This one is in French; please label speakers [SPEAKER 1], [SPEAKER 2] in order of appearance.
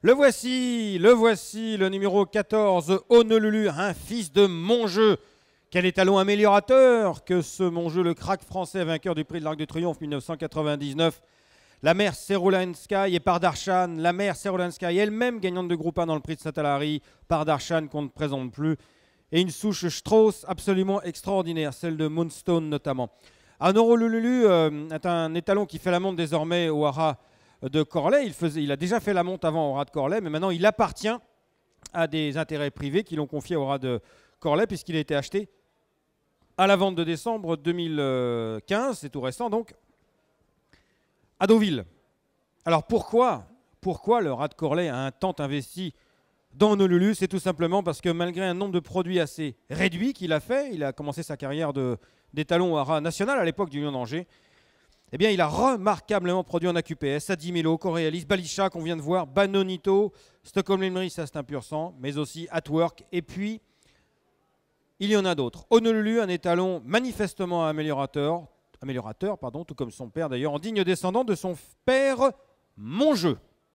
[SPEAKER 1] Le voici, le voici, le numéro 14, Honolulu, un fils de mon jeu. Quel étalon améliorateur que ce mon jeu, le crack français, vainqueur du prix de l'Arc de Triomphe 1999. La mère est et Pardarchan, La mère Serulansky elle-même gagnante de groupe 1 dans le prix de par Darshan qu'on ne présente plus. Et une souche Strauss absolument extraordinaire, celle de Moonstone notamment. Honolulu euh, est un étalon qui fait la montre désormais au Hara de Corlay. Il, a déjà fait la monte avant au rat de Corlay, mais maintenant il appartient à des intérêts privés qui l'ont confié au rat de Corlay, puisqu'il a été acheté à la vente de décembre 2015, c'est tout récent donc, à Deauville. Alors pourquoi, pourquoi le rat de Corlay a un tant investi dans Honolulu C'est tout simplement parce que malgré un nombre de produits assez réduit qu'il a fait, il a commencé sa carrière d'étalon au rat national à l'époque du Lion d'Angers, eh bien, il a remarquablement produit en AQPS, Adimelo, Coréalis, Balicha, qu'on vient de voir, Banonito, Stockholm Limerick, ça c'est un pur sang, mais aussi At Work. Et puis, il y en a d'autres. Honolulu, un étalon manifestement améliorateur, améliorateur pardon, tout comme son père d'ailleurs, en digne descendant de son père jeu.